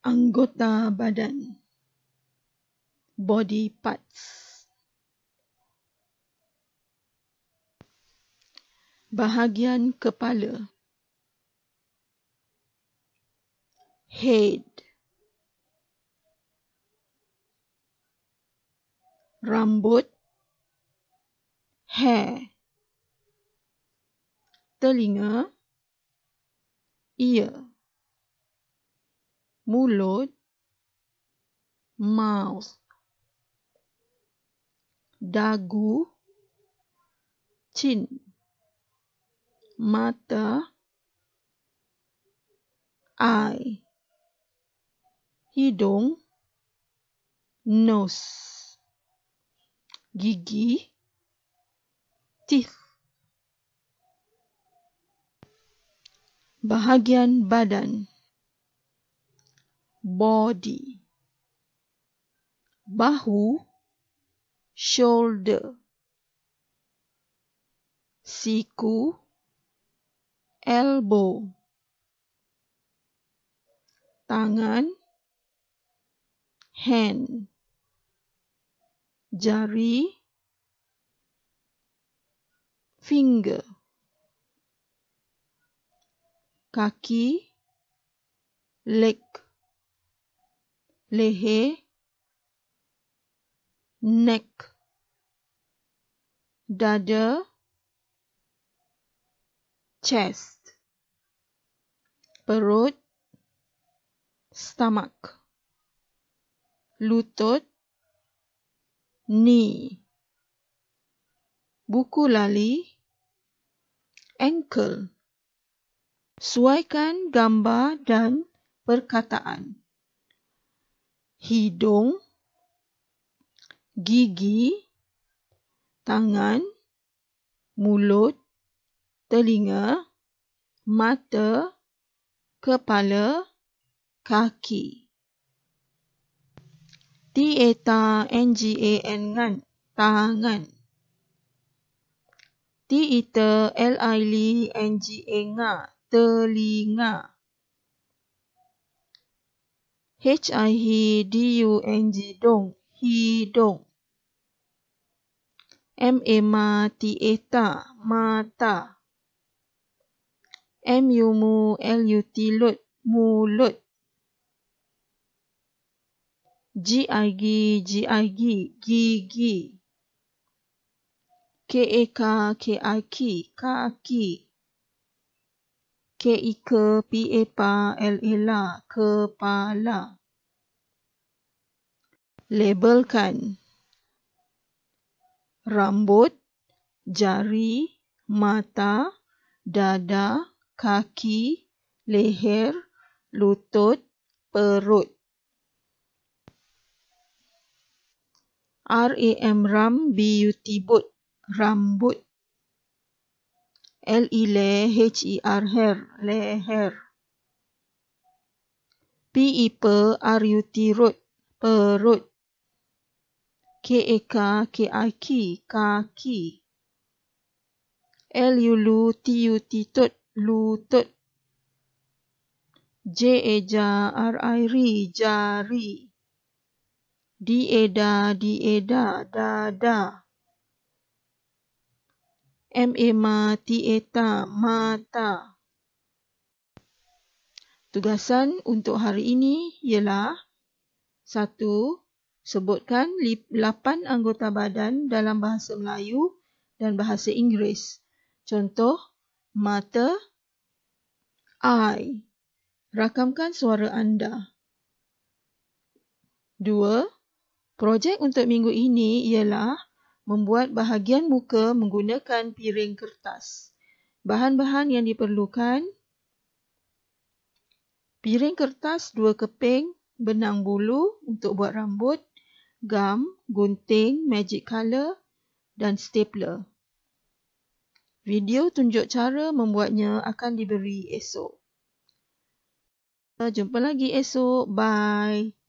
anggota badan body parts bahagian kepala head rambut hair telinga ear mulut, mouth, dagu, chin, mata, eye, hidung, nose, gigi, teeth, bahagian badan body. Bahu, shoulder. Siku, elbow. Tangan, hand. Jari, finger. Kaki, leg leher, neck, dada, chest, perut, stomach, lutut, knee, buku lali, ankle. Suaikan gambar dan perkataan hidung, gigi, tangan, mulut, telinga, mata, kepala, kaki. N G Tieta N ngan tangan. Tieta LILI NGA telinga. H-I-H-D-U-N-G, dong. He, dong. M-A-M-A-T-A-T-A, mata. M-U-M-U-L-U-T, lut, mulut. G-I-G, G-I-G, gigi. K-A-K-A-K-I, kaki. KI ke PA pa LA e la kepala. Labelkan rambut, jari, mata, dada, kaki, leher, lutut, perut. RAM BUT boot rambut. L E L H E R hair leher P E P R U T root perut K E K K I K kaki L U L U T U T tut lutut J E J A R I R I jari D E D A D E D A dada M A M A T A T A MATA Tugasan untuk hari ini ialah satu Sebutkan lapan anggota badan dalam bahasa Melayu dan bahasa Inggeris. Contoh, mata, eye. Rakamkan suara anda. Dua Projek untuk minggu ini ialah membuat bahagian muka menggunakan piring kertas. Bahan-bahan yang diperlukan Piring kertas dua keping, benang bulu untuk buat rambut, gam, gunting, magic color dan stapler. Video tunjuk cara membuatnya akan diberi esok. Jumpa lagi esok. Bye.